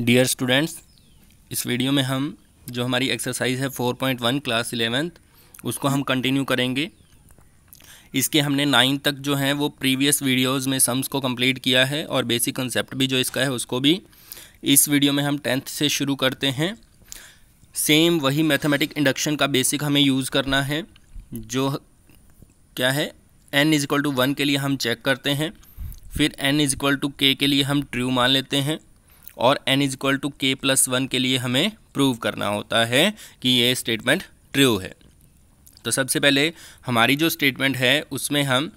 dear students इस video में हम जो हमारी एक्सरसाइज है 4.1 क्लास इलेवेंथ उसको हम कंटिन्यू करेंगे इसके हमने नाइन तक जो है वो प्रीवियस वीडियोस में सम्स को कंप्लीट किया है और बेसिक कंसेप्ट भी जो इसका है उसको भी इस वीडियो में हम टेंथ से शुरू करते हैं सेम वही मैथमेटिक इंडक्शन का बेसिक हमें यूज़ करना है जो क्या है N is equal to one के लिए हम चेक करते हैं फिर N is equal to K के लिए हम ट्रू मान लेते हैं और N is equal to K plus one के लिए हमें प्रूव करना होता है कि ये स्टेटमेंट ट्रू है तो सबसे पहले हमारी जो स्टेटमेंट है उसमें हम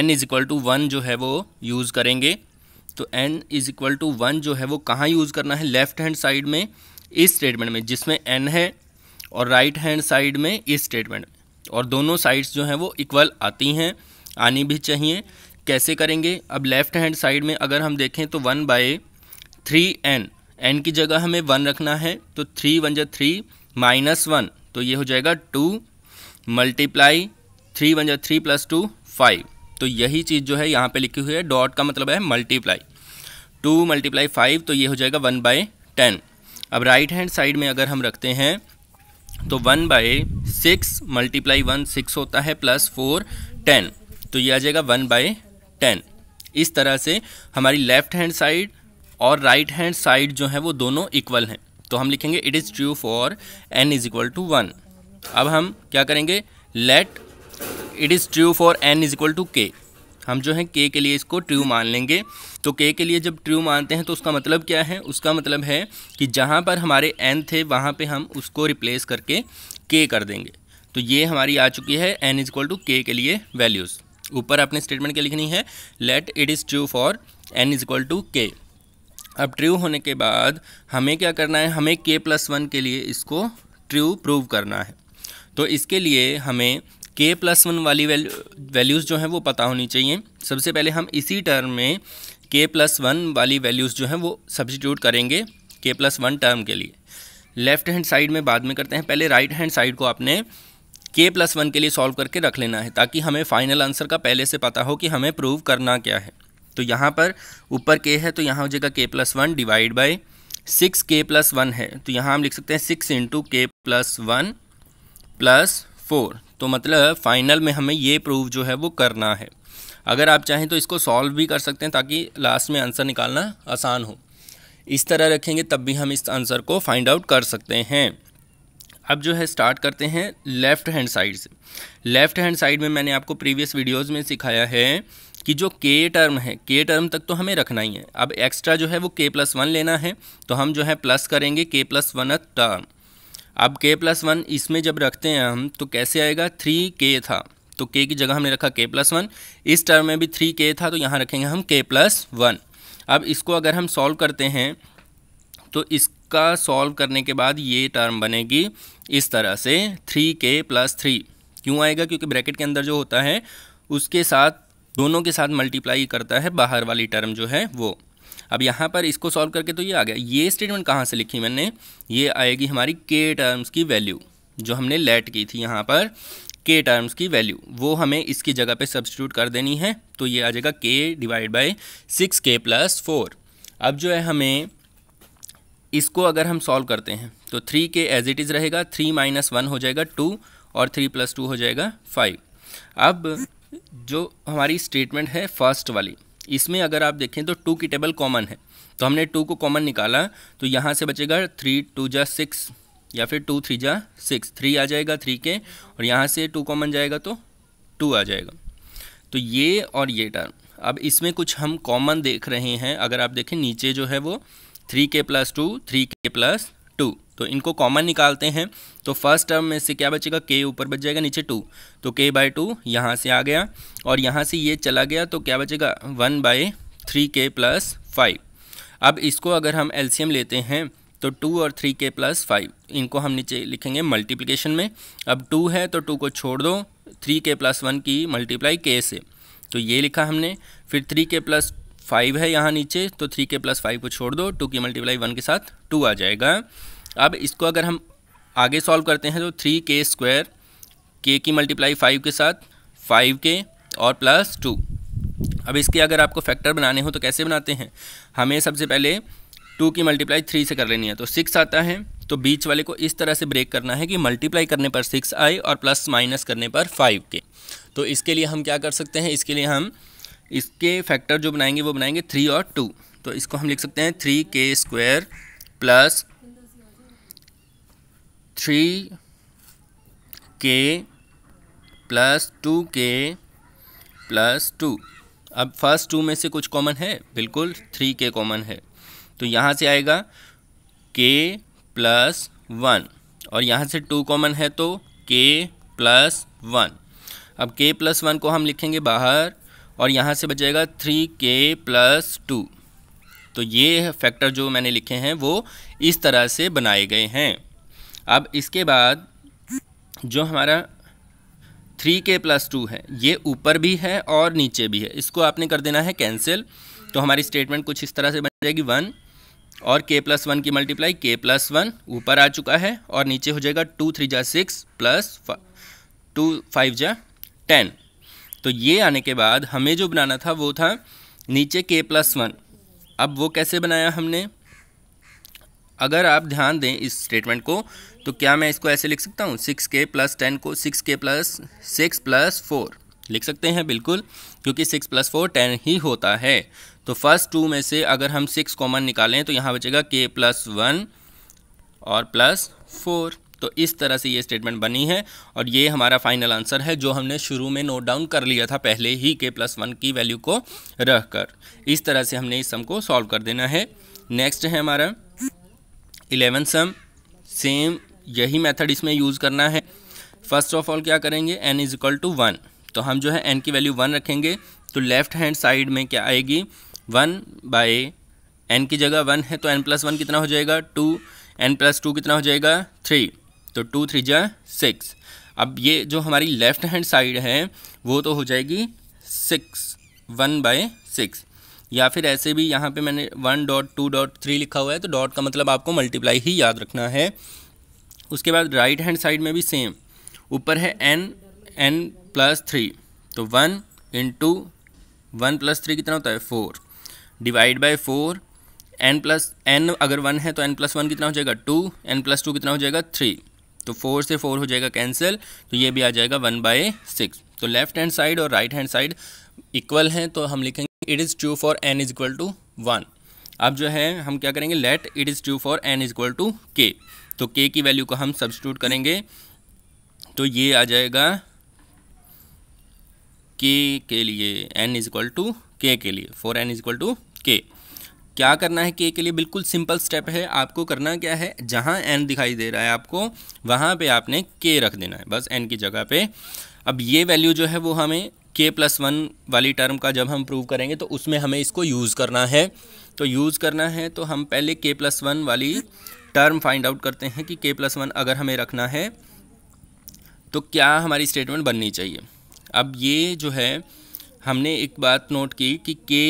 N is equal to one जो है वो यूज़ करेंगे तो N is equal to one जो है वो कहाँ यूज़ करना है लेफ़्ट हैंड साइड में इस स्टेटमेंट में जिसमें एन है और राइट हैंड साइड में इस स्टेटमेंट में और दोनों साइड्स जो हैं वो इक्वल आती हैं आनी भी चाहिए कैसे करेंगे अब लेफ़्ट हैंड साइड में अगर हम देखें तो one by three N N की जगह हमें वन रखना है तो थ्री वन जा थ्री माइनस वन तो ये हो जाएगा टू मल्टीप्लाई थ्री वन जा थ्री प्लस टू फाइव तो यही चीज़ जो है यहाँ पे लिखी हुई है डॉट का मतलब है मल्टीप्लाई टू मल्टीप्लाई फाइव तो ये हो जाएगा वन बाई टेन अब राइट हैंड साइड में अगर हम रखते हैं तो one by six multiply one six होता है प्लस फोर टेन तो ये आ जाएगा वन बाय टेन इस तरह से हमारी लेफ्ट हैंड साइड और राइट हैंड साइड जो है वो दोनों इक्वल हैं तो हम लिखेंगे it is true for N is equal to one अब हम क्या करेंगे let it is true for N is equal to K हम जो है के के लिए इसको ट्रू मान लेंगे तो के के लिए जब ट्रू मानते हैं तो उसका मतलब क्या है उसका मतलब है कि जहाँ पर हमारे एन थे वहाँ पे हम उसको रिप्लेस करके के कर देंगे तो ये हमारी आ चुकी है N is equal to K के लिए वैल्यूज़ ऊपर आपने स्टेटमेंट क्या लिखनी है let it is true for N is equal to K अब ट्रू होने के बाद हमें क्या करना है हमें के प्लस वन के लिए इसको ट्रू प्रूव करना है तो इसके लिए हमें के प्लस वन वाली वैल्यू वैल्यूज़ जो हैं वो पता होनी चाहिए सबसे पहले हम इसी टर्म में के प्लस वन वाली वैल्यूज़ जो हैं वो सब्सिट्यूट करेंगे के प्लस वन टर्म के लिए लेफ़्ट हैंड साइड में बाद में करते हैं पहले राइट हैंड साइड को आपने के प्लस वन के लिए सॉल्व करके रख लेना है ताकि हमें फ़ाइनल आंसर का पहले से पता हो कि हमें प्रूव करना क्या है तो यहाँ पर ऊपर के है तो यहाँ हो जाएगा K plus one divide by six K plus one है तो यहाँ हम लिख सकते हैं six into K plus one plus four तो मतलब फाइनल में हमें ये प्रूफ जो है वो करना है अगर आप चाहें तो इसको सॉल्व भी कर सकते हैं ताकि लास्ट में आंसर निकालना आसान हो इस तरह रखेंगे तब भी हम इस आंसर को फाइंड आउट कर सकते हैं अब जो है स्टार्ट करते हैं लेफ़्ट हैंड साइड से लेफ़्ट हैंड साइड में मैंने आपको प्रीवियस वीडियोज़ में सिखाया है कि जो के टर्म है के टर्म तक तो हमें रखना ही है अब एक्स्ट्रा जो है वो के प्लस वन लेना है तो हम जो है प्लस करेंगे K plus one a term अब के प्लस वन इसमें जब रखते हैं हम तो कैसे आएगा थ्री के था तो के की जगह हमने रखा के प्लस वन इस टर्म में भी थ्री के था तो यहाँ रखेंगे हम के प्लस वन अब इसको अगर हम सॉल्व करते हैं तो इसका सॉल्व करने के बाद ये टर्म बनेगी इस तरह से थ्री के प्लस थ्री क्यों आएगा क्योंकि ब्रैकेट के अंदर जो होता है उसके साथ दोनों के साथ मल्टीप्लाई करता है बाहर वाली टर्म जो है वो अब यहाँ पर इसको सॉल्व करके तो ये आ गया ये स्टेटमेंट कहाँ से लिखी मैंने ये आएगी हमारी के टर्म्स की वैल्यू जो हमने लेट की थी यहाँ पर के टर्म्स की वैल्यू वो हमें इसकी जगह पे सब्सटीट्यूट कर देनी है तो ये आ जाएगा K divide by six K plus four अब जो है हमें इसको अगर हम सॉल्व करते हैं तो three K as it is रहेगा थ्री माइनस वन हो जाएगा टू और थ्री प्लस टू हो जाएगा फाइव अब जो हमारी स्टेटमेंट है फर्स्ट वाली इसमें अगर आप देखें तो टू की टेबल कॉमन है तो हमने टू को कॉमन निकाला तो यहाँ से बचेगा थ्री टू जा सिक्स या फिर टू थ्री जा सिक्स थ्री आ जाएगा थ्री के और यहाँ से टू कॉमन जाएगा तो टू आ जाएगा तो ये और ये टर्म अब इसमें कुछ हम कॉमन देख रहे हैं अगर आप देखें नीचे जो है वो three K plus two three K plus two तो इनको कॉमन निकालते हैं तो फर्स्ट टर्म में से क्या बचेगा के ऊपर बच जाएगा नीचे टू तो के बाई टू यहाँ से आ गया और यहाँ से ये चला गया तो क्या बचेगा one by three K plus five अब इसको अगर हम एलसीएम लेते हैं तो टू और थ्री के प्लस फाइव इनको हम नीचे लिखेंगे मल्टीप्लिकेशन में अब टू है तो टू को छोड़ दो थ्री के प्लस वन की मल्टीप्लाई के से तो ये लिखा हमने फिर थ्री के प्लस फाइव है यहाँ नीचे तो थ्री के प्लस फाइव को छोड़ दो टू की मल्टीप्लाई वन के साथ टू आ जाएगा अब इसको अगर हम आगे सॉल्व करते हैं तो थ्री के स्क्वायर के की मल्टीप्लाई फाइव के साथ फाइव के और प्लस टू अब इसके अगर आपको फैक्टर बनाने हो तो कैसे बनाते हैं हमें सबसे पहले टू की मल्टीप्लाई थ्री से कर लेनी है तो सिक्स आता है तो बीच वाले को इस तरह से ब्रेक करना है कि मल्टीप्लाई करने पर सिक्स आए और प्लस माइनस करने पर फाइव के तो इसके लिए हम क्या कर सकते हैं इसके लिए हम इसके फैक्टर जो बनाएंगे वो बनाएंगे थ्री और टू तो इसको हम लिख सकते हैं three K square plus three K plus two K plus two अब फर्स्ट टू में से कुछ कॉमन है बिल्कुल थ्री के कॉमन है तो यहाँ से आएगा के प्लस वन और यहाँ से टू कॉमन है तो के प्लस वन अब के प्लस वन को हम लिखेंगे बाहर और यहाँ से बचेगा थ्री के प्लस टू तो ये फैक्टर जो मैंने लिखे हैं वो इस तरह से बनाए गए हैं अब इसके बाद जो हमारा थ्री के प्लस टू है ये ऊपर भी है और नीचे भी है इसको आपने कर देना है कैंसिल तो हमारी स्टेटमेंट कुछ इस तरह से बन जाएगी वन और के प्लस वन की मल्टीप्लाई के प्लस वन ऊपर आ चुका है और नीचे हो जाएगा टू थ्री जा सिक्स प्लस टू फाइव जा टेन तो ये आने के बाद हमें जो बनाना था वो था नीचे के प्लस वन अब वो कैसे बनाया हमने अगर आप ध्यान दें इस स्टेटमेंट को तो क्या मैं इसको ऐसे लिख सकता हूँ सिक्स के प्लस टेन को six K plus six plus four लिख सकते हैं बिल्कुल क्योंकि सिक्स प्लस फोर टेन ही होता है तो फर्स्ट टू में से अगर हम सिक्स कॉमन निकालें तो यहाँ बचेगा के प्लस वन और प्लस फोर तो इस तरह से ये स्टेटमेंट बनी है और ये हमारा फाइनल आंसर है जो हमने शुरू में नोट डाउन कर लिया था पहले ही के प्लस वन की वैल्यू को रख कर इस तरह से हमने इस सम को सॉल्व कर देना है नेक्स्ट है हमारा इलेवन सम सेम यही मेथड इसमें यूज़ करना है फर्स्ट ऑफ ऑल क्या करेंगे N is equal to one तो हम जो है एन की वैल्यू वन रखेंगे तो लेफ्ट हैंड साइड में क्या आएगी वन बाय एन की जगह वन है तो एन प्लस वन कितना हो जाएगा टू एन प्लस टू कितना हो जाएगा थ्री तो टू थ्री जा सिक्स अब ये जो हमारी लेफ्ट हैंड साइड है वो तो हो जाएगी सिक्स वन बाय सिक्स या फिर ऐसे भी यहाँ पे मैंने one dot two dot three लिखा हुआ है तो डॉट का मतलब आपको मल्टीप्लाई ही याद रखना है उसके बाद राइट हैंड साइड में भी सेम ऊपर है एन एन प्लस थ्री तो one into one plus three कितना होता है four divide by four N plus N अगर वन है तो एन प्लस वन कितना हो जाएगा टू एन प्लस टू कितना हो जाएगा थ्री तो फोर से फोर हो जाएगा कैंसिल तो ये भी आ जाएगा वन बाय सिक्स तो लेफ्ट हैंड साइड और राइट हैंड साइड इक्वल हैं तो हम लिखेंगे it is true for N is equal to one अब जो है हम क्या करेंगे let it is true for N is equal to K तो के की वैल्यू को हम सब्सिट्यूट करेंगे तो ये आ जाएगा के के लिए N is equal to K के लिए for N is equal to K क्या करना है के के लिए बिल्कुल सिंपल स्टेप है आपको करना क्या है जहाँ एन दिखाई दे रहा है आपको वहाँ पे आपने के रख देना है बस एन की जगह पे अब ये वैल्यू जो है वो हमें के प्लस वन वाली टर्म का जब हम प्रूव करेंगे तो उसमें हमें इसको यूज़ करना है तो यूज़ करना है तो हम पहले के प्लस वन वाली टर्म फाइंड आउट करते हैं कि के प्लस वन अगर हमें रखना है तो क्या हमारी स्टेटमेंट बननी चाहिए अब ये जो है हमने एक बात नोट की कि के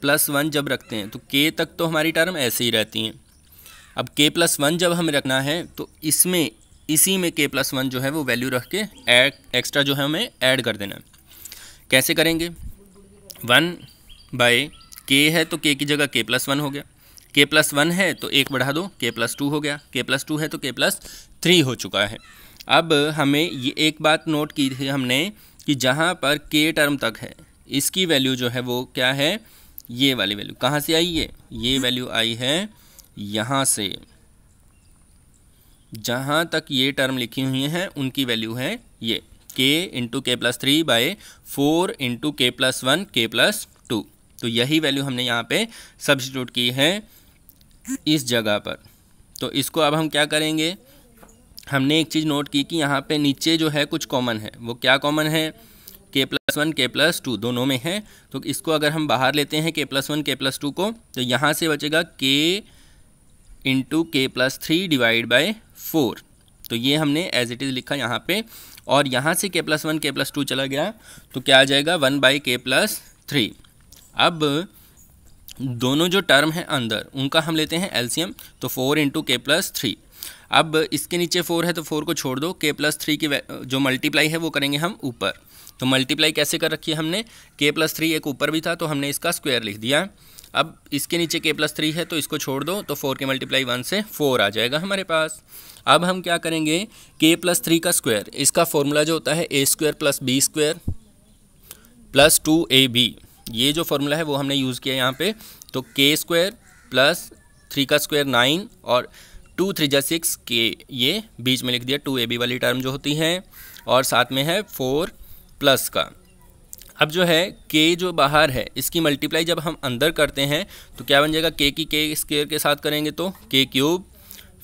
प्लस वन जब रखते हैं तो के तक तो हमारी टर्म ऐसे ही रहती हैं अब के प्लस वन जब हमें रखना है तो इसमें इसी में के प्लस वन जो है वो वैल्यू रख के एड एक्स्ट्रा जो है हमें ऐड कर देना है कैसे करेंगे वन बाय के है तो के की जगह के प्लस वन हो गया के प्लस वन है तो एक बढ़ा दो के प्लस टू हो गया के प्लस टू है तो के प्लस थ्री हो चुका है अब हमें ये एक बात नोट की थी हमने कि जहाँ पर के टर्म तक है इसकी वैल्यू जो है वो क्या है ये वाली वैल्यू कहाँ से आई है ये वैल्यू आई है यहाँ से जहाँ तक ये टर्म लिखी हुई हैं उनकी वैल्यू है ये K into K plus three by four into K plus one K plus two तो यही वैल्यू हमने यहाँ पे सब्सिट्यूट की है इस जगह पर तो इसको अब हम क्या करेंगे हमने एक चीज़ नोट की कि यहाँ पे नीचे जो है कुछ कॉमन है वो क्या कॉमन है K plus one K plus two दोनों में है तो इसको अगर हम बाहर लेते हैं K plus one K plus two को तो यहाँ से बचेगा K into K plus three divide by four तो ये हमने एज इट इज़ लिखा यहाँ पे और यहाँ से K plus one K plus two चला गया तो क्या आ जाएगा one by K plus three अब दोनों जो टर्म हैं अंदर उनका हम लेते हैं एल्सियम तो four into K plus three अब इसके नीचे फोर है तो फोर को छोड़ दो के प्लस थ्री की जो मल्टीप्लाई है वो करेंगे हम ऊपर तो मल्टीप्लाई कैसे कर रखी है हमने के प्लस थ्री एक ऊपर भी था तो हमने इसका स्क्वायर लिख दिया अब इसके नीचे के प्लस थ्री है तो इसको छोड़ दो तो फोर के मल्टीप्लाई वन से फोर आ जाएगा हमारे पास अब हम क्या करेंगे के प्लस थ्री का स्क्वायर इसका फॉर्मूला जो होता है A square plus B square plus two A B ये जो फॉर्मूला है वो हमने यूज़ किया यहाँ पे तो के स्क्वायर प्लस थ्री का स्क्वायर नाइन और टू थ्री जै सिक्स के ये बीच में लिख दिया टू ए बी वाली टर्म जो होती है और साथ में है फोर प्लस का अब जो है के जो बाहर है इसकी मल्टीप्लाई जब हम अंदर करते हैं तो क्या बन जाएगा के की के स्क्वेयर के साथ करेंगे तो के क्यूब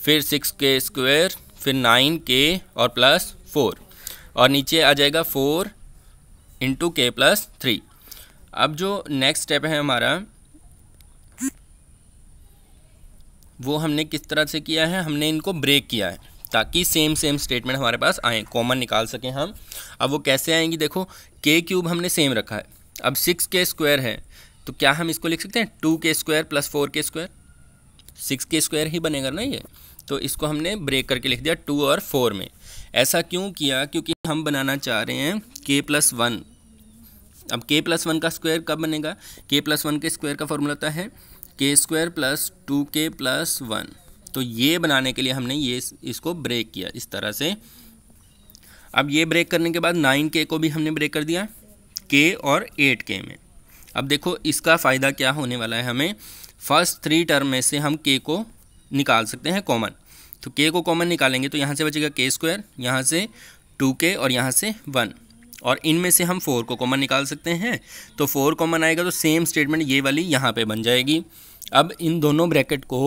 फिर सिक्स के स्क्वेयर फिर नाइन के और प्लस फोर और नीचे आ जाएगा four into K plus three अब जो नेक्स्ट स्टेप है हमारा वो हमने किस तरह से किया है हमने इनको ब्रेक किया है ताकि सेम सेम स्टेटमेंट हमारे पास आए कॉमन निकाल सकें हम अब वो कैसे आएंगी देखो के क्यूब हमने सेम रखा है अब सिक्स के स्क्वायर है तो क्या हम इसको लिख सकते हैं two K square plus four K square six K square ही बनेगा ना ये तो इसको हमने ब्रेक करके लिख दिया टू और फोर में ऐसा क्यों किया क्योंकि हम बनाना चाह रहे हैं के प्लस वन अब के प्लस वन का स्क्वायर कब बनेगा K plus one K square का फॉर्मूला होता है K square plus two K plus one तो ये बनाने के लिए हमने ये इसको ब्रेक किया इस तरह से अब ये ब्रेक करने के बाद नाइन के को भी हमने ब्रेक कर दिया के और एट के में अब देखो इसका फ़ायदा क्या होने वाला है हमें फर्स्ट थ्री टर्म में से हम के को निकाल सकते हैं कॉमन तो के को कॉमन निकालेंगे तो यहाँ से बचेगा के स्क्वायर यहाँ से टू के और यहाँ से वन और इनमें से हम फोर को कॉमन निकाल सकते हैं तो फोर कॉमन आएगा तो सेम स्टेटमेंट ये वाली यहाँ पे बन जाएगी अब इन दोनों ब्रैकेट को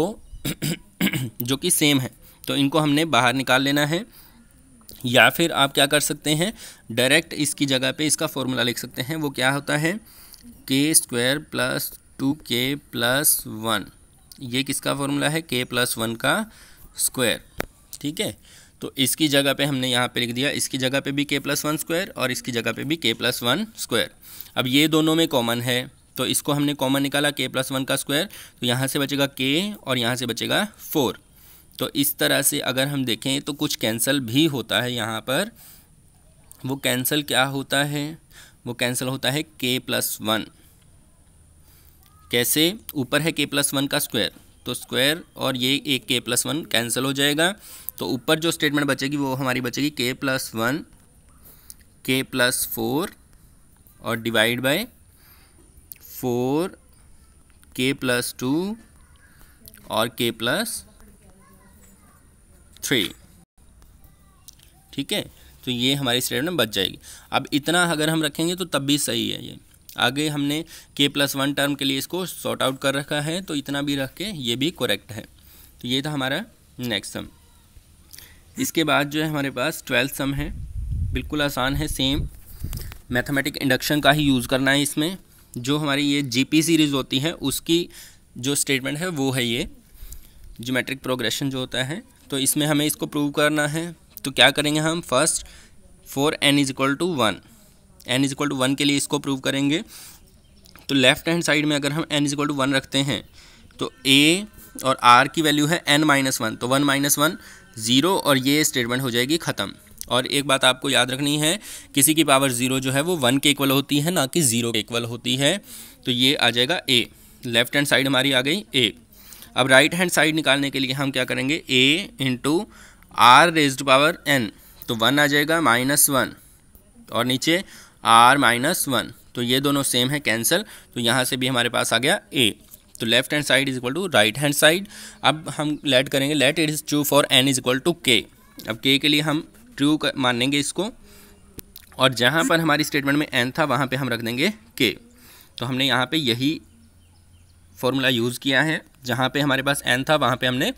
जो कि सेम है तो इनको हमने बाहर निकाल लेना है या फिर आप क्या कर सकते हैं डायरेक्ट इसकी जगह पे इसका फॉर्मूला लिख सकते हैं वो क्या होता है K square plus two K plus one ये किसका फॉर्मूला है के प्लस वन का स्क्वायर ठीक है तो इसकी जगह पे हमने यहाँ पे लिख दिया इसकी जगह पे भी के प्लस वन स्क्वायर और इसकी जगह पे भी के प्लस वन स्क्वायर अब ये दोनों में कॉमन है तो इसको हमने कॉमन निकाला के प्लस वन का स्क्वायर तो यहाँ से बचेगा के और यहाँ से बचेगा फोर तो इस तरह से अगर हम देखें तो कुछ कैंसिल भी होता है यहाँ पर वो कैंसिल क्या होता है वो कैंसिल होता है के प्लस वन कैसे ऊपर है के प्लस वन का स्क्वायर तो स्क्वायर और ये एक के प्लस वन कैंसिल हो जाएगा तो ऊपर जो स्टेटमेंट बचेगी वो हमारी बचेगी K plus one K plus four और divide by four K plus two और के प्लस थ्री ठीक है तो ये हमारी स्टेटमेंट बच जाएगी अब इतना अगर हम रखेंगे तो तब भी सही है ये आगे हमने के प्लस वन टर्म के लिए इसको शॉर्ट आउट कर रखा है तो इतना भी रख के ये भी करेक्ट है तो ये था हमारा नेक्स्ट सम इसके बाद जो है हमारे पास ट्वेल्थ सम है बिल्कुल आसान है सेम मैथमेटिक इंडक्शन का ही यूज़ करना है इसमें जो हमारी ये पी सीरीज़ होती है उसकी जो स्टेटमेंट है वो है ये जोमेट्रिक प्रोग्रेशन जो होता है तो इसमें हमें इसको प्रूव करना है तो क्या करेंगे हम first for N is equal to one N is equal to one के लिए इसको प्रूव करेंगे तो लेफ्ट हैंड साइड में अगर हम N is equal to one रखते हैं तो ए और आर की वैल्यू है एन माइनस वन तो वन माइनस वन ज़ीरो और ये स्टेटमेंट हो जाएगी ख़त्म और एक बात आपको याद रखनी है किसी की पावर ज़ीरो जो है वो वन के इक्वल होती है ना कि ज़ीरो के इक्वल होती है तो ये आ जाएगा ए लेफ्ट हैंड साइड हमारी आ गई ए अब राइट हैंड साइड निकालने के लिए हम क्या करेंगे A into R raise power N तो वन आ जाएगा माइनस वन और नीचे आर माइनस वन तो ये दोनों सेम है कैंसिल तो यहाँ से भी हमारे पास आ गया ए तो left hand side is equal to right hand side अब हम लेट करेंगे let it is true for N is equal to K अब के के लिए हम ट्रू मानेंगे इसको और जहाँ पर हमारी स्टेटमेंट में एन था वहाँ पर हम रख देंगे के तो हमने यहाँ पर यही फॉर्मूला यूज़ किया है जहाँ पे हमारे पास एन था वहाँ पे हमने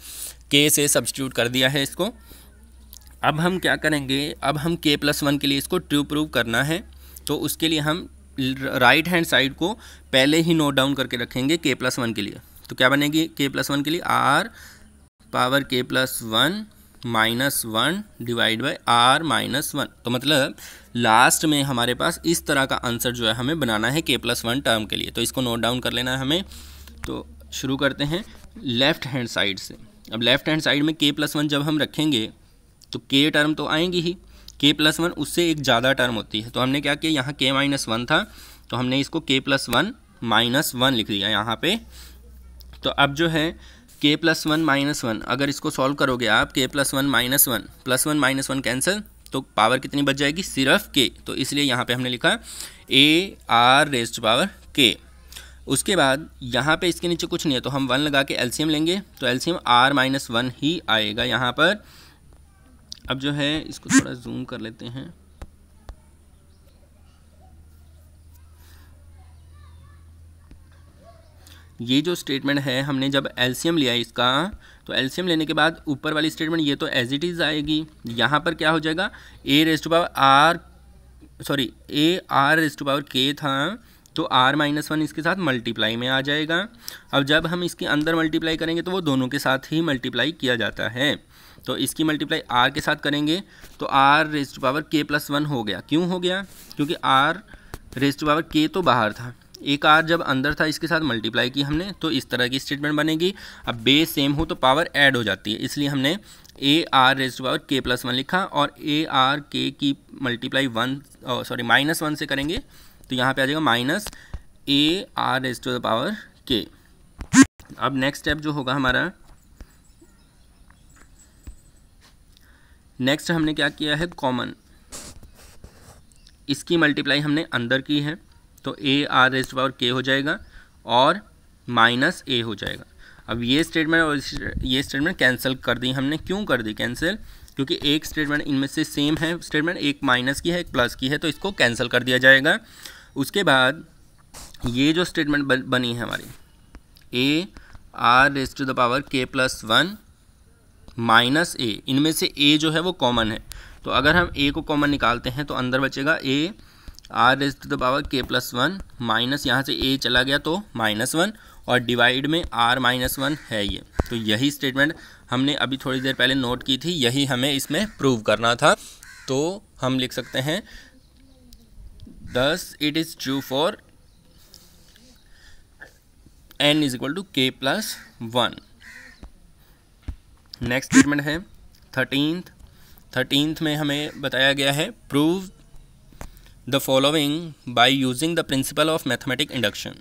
के से सब्सटीट्यूट कर दिया है इसको अब हम क्या करेंगे अब हम के प्लस वन के लिए इसको ट्रू प्रूव करना है तो उसके लिए हम राइट हैंड साइड को पहले ही नोट डाउन करके रखेंगे के प्लस वन के लिए तो क्या बनेगी के प्लस वन के लिए R power K plus one minus one divide by R minus one तो मतलब लास्ट में हमारे पास इस तरह का आंसर जो है हमें बनाना है के प्लस वन टर्म के लिए तो इसको नोट डाउन कर लेना है हमें तो शुरू करते हैं लेफ्ट हैंड साइड से अब लेफ्ट हैंड साइड में के प्लस वन जब हम रखेंगे तो के टर्म तो आएंगी ही के प्लस वन उससे एक ज़्यादा टर्म होती है तो हमने क्या किया यहाँ के माइनस वन था तो हमने इसको K plus one minus one लिख दिया यहाँ पे तो अब जो है K plus one minus one अगर इसको सॉल्व करोगे आप K plus one minus one plus one minus one cancel तो पावर कितनी बच जाएगी सिर्फ के तो इसलिए यहाँ पे हमने लिखा A R raise to power K उसके बाद यहाँ पे इसके नीचे कुछ नहीं है तो हम वन लगा के एलसीएम लेंगे तो एलसीएम आर माइनस वन ही आएगा यहाँ पर अब जो है इसको थोड़ा जूम कर लेते हैं ये जो स्टेटमेंट है हमने जब एल्शियम लिया इसका तो एल्शियम लेने के बाद ऊपर वाली स्टेटमेंट ये तो एज इट इज़ आएगी यहाँ पर क्या हो जाएगा A raise to power R sorry A R raise to power K था तो आर माइनस वन इसके साथ मल्टीप्लाई में आ जाएगा अब जब हम इसके अंदर मल्टीप्लाई करेंगे तो वो दोनों के साथ ही मल्टीप्लाई किया जाता है तो इसकी मल्टीप्लाई आर के साथ करेंगे तो R raise to power K plus one हो गया क्यों हो गया क्योंकि आर रेज टू पावर के तो बाहर था एक आर जब अंदर था इसके साथ मल्टीप्लाई की हमने तो इस तरह की स्टेटमेंट बनेगी अब बे सेम हो तो पावर ऐड हो जाती है इसलिए हमने A R raise to power K plus one लिखा और ए आर के की multiply one sorry minus one से करेंगे तो यहाँ पे आ जाएगा minus A R raise to the power K अब नेक्स्ट स्टेप जो होगा हमारा नेक्स्ट हमने क्या किया है कॉमन इसकी मल्टीप्लाई हमने अंदर की है तो ए आर रेस्ट पावर के हो जाएगा और माइनस ए हो जाएगा अब ये स्टेटमेंट और ये स्टेटमेंट कैंसिल कर दी हमने क्यों कर दी कैंसिल क्योंकि एक स्टेटमेंट इनमें से सेम है स्टेटमेंट एक माइनस की है एक प्लस की है तो इसको कैंसिल कर दिया जाएगा उसके बाद ये जो स्टेटमेंट बनी है हमारी A R raised to the power K plus one minus A इनमें से ए जो है वो कॉमन है तो अगर हम ए को कॉमन निकालते हैं तो अंदर बचेगा A R raise to the power K plus one minus यहाँ से ए चला गया तो माइनस वन और डिवाइड में आर माइनस वन है ये तो यही स्टेटमेंट हमने अभी थोड़ी देर पहले नोट की थी यही हमें इसमें प्रूव करना था तो हम लिख सकते हैं thus it is true for N is equal to K plus one next statement है थर्टीनथ थर्टीनथ में हमें बताया गया है prove the following by using the principle of mathematic induction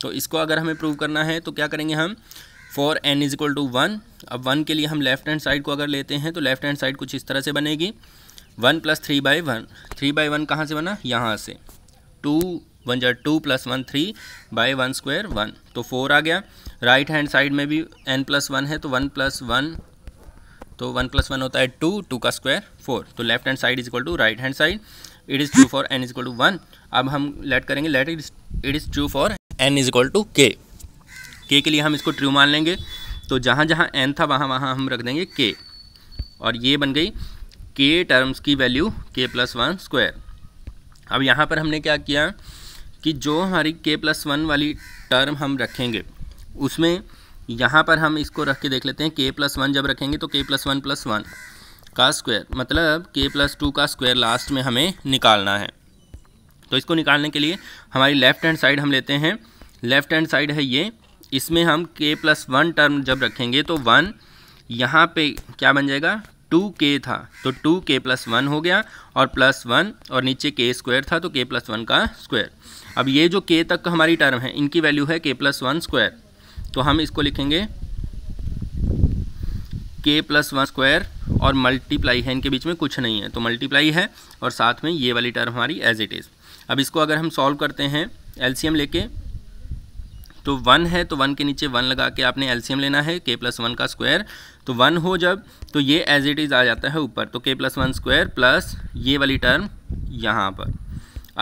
तो इसको अगर हमें प्रूव करना है तो क्या करेंगे हम for N is equal to one अब वन के लिए हम लेफ्ट हैंड साइड को अगर लेते हैं तो लेफ्ट हैंड साइड कुछ इस तरह से बनेगी one plus three by one three by one कहाँ से बना यहाँ से टू वन जै two plus one three by one square one तो फोर आ गया राइट हैंड साइड में भी एन प्लस वन है तो वन प्लस वन तो वन प्लस वन होता है टू टू का स्क्वायर फोर तो left hand side is equal to right hand side it is true for N is equal to one अब हम let करेंगे let it is true for N is equal to K K के लिए हम इसको true मान लेंगे तो जहाँ जहाँ एन था वहाँ वहाँ हम रख देंगे के और ये बन गई के टर्म्स की वैल्यू के प्लस वन स्क्वायर अब यहाँ पर हमने क्या किया कि जो हमारी के प्लस वन वाली टर्म हम रखेंगे उसमें यहाँ पर हम इसको रख के देख लेते हैं के प्लस वन जब रखेंगे तो K plus one plus one का स्क्वायर मतलब के प्लस टू का स्क्वायर लास्ट में हमें निकालना है तो इसको निकालने के लिए हमारी लेफ़्ट हैंड साइड हम लेते हैं लेफ़्ट हैंड साइड है ये इसमें हम के प्लस वन टर्म जब रखेंगे तो वन यहाँ पे क्या बन जाएगा टू के था तो टू के प्लस वन हो गया और प्लस वन और नीचे के स्क्वायर था तो के प्लस वन का स्क्वायर अब ये जो के तक हमारी टर्म है इनकी वैल्यू है के प्लस वन स्क्वायर तो हम इसको लिखेंगे के प्लस वन स्क्वायर और मल्टीप्लाई है इनके बीच में कुछ नहीं है तो मल्टीप्लाई है और साथ में ये वाली टर्म हमारी एज इट इज़ अब इसको अगर हम सॉल्व करते हैं एलसीएम लेके तो वन है तो वन के नीचे वन लगा के आपने एलसीएम लेना है के प्लस वन का स्क्वायर तो वन हो जब तो ये एज इट इज़ आ जाता है ऊपर तो K plus one square plus ये वाली टर्म यहाँ पर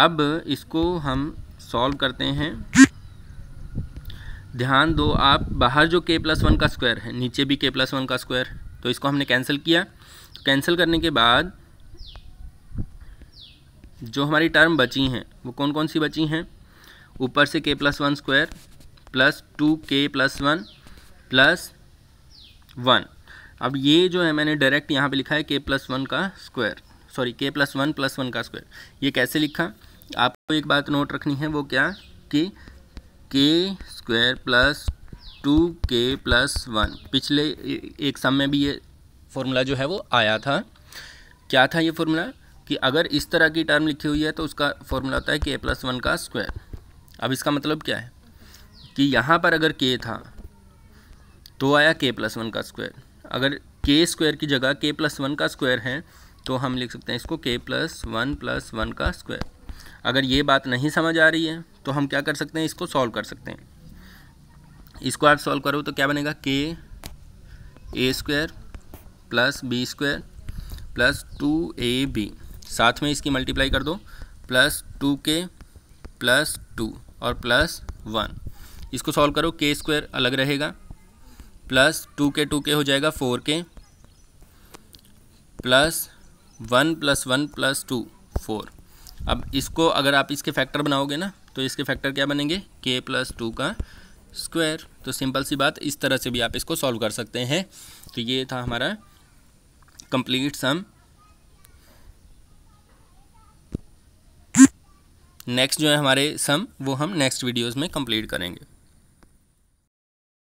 अब इसको हम सॉल्व करते हैं ध्यान दो आप बाहर जो के प्लस वन का स्क्वायर है नीचे भी के प्लस वन का स्क्वायर तो इसको हमने कैंसिल किया तो कैंसिल करने के बाद जो हमारी टर्म बची हैं वो कौन कौन सी बची हैं ऊपर से K plus one square plus two K plus one plus one अब ये जो है मैंने डायरेक्ट यहाँ पे लिखा है के प्लस वन का square sorry K plus one plus one का स्क्वायर ये कैसे लिखा आपको एक बात नोट रखनी है वो क्या कि K square plus two K plus one पिछले एक सम में भी ये फॉर्मूला जो है वो आया था क्या था ये फॉर्मूला कि अगर इस तरह की टर्म लिखी हुई है तो उसका फॉर्मूला होता है के प्लस वन का स्क्वायर अब इसका मतलब क्या है कि यहाँ पर अगर के था तो आया के प्लस वन का स्क्वायर अगर के स्क्वायर की जगह के प्लस वन का स्क्वायर है तो हम लिख सकते हैं इसको K plus one plus one का स्क्वायर अगर ये बात नहीं समझ आ रही है तो हम क्या कर सकते हैं इसको सॉल्व कर सकते हैं इसको आप सॉल्व करो तो क्या बनेगा K A square plus B square plus two A B साथ में इसकी मल्टीप्लाई कर दो plus two K plus two और प्लस वन इसको सॉल्व करो के स्क्वायर अलग रहेगा प्लस टू के टू के हो जाएगा four K plus one plus one plus two four अब इसको अगर आप इसके फैक्टर बनाओगे ना तो इसके फैक्टर क्या बनेंगे के प्लस टू का स्क्वायर तो सिंपल सी बात इस तरह से भी आप इसको सॉल्व कर सकते हैं तो ये था हमारा कंप्लीट सम नेक्स्ट जो है हमारे सम वो हम नेक्स्ट वीडियोस में कंप्लीट करेंगे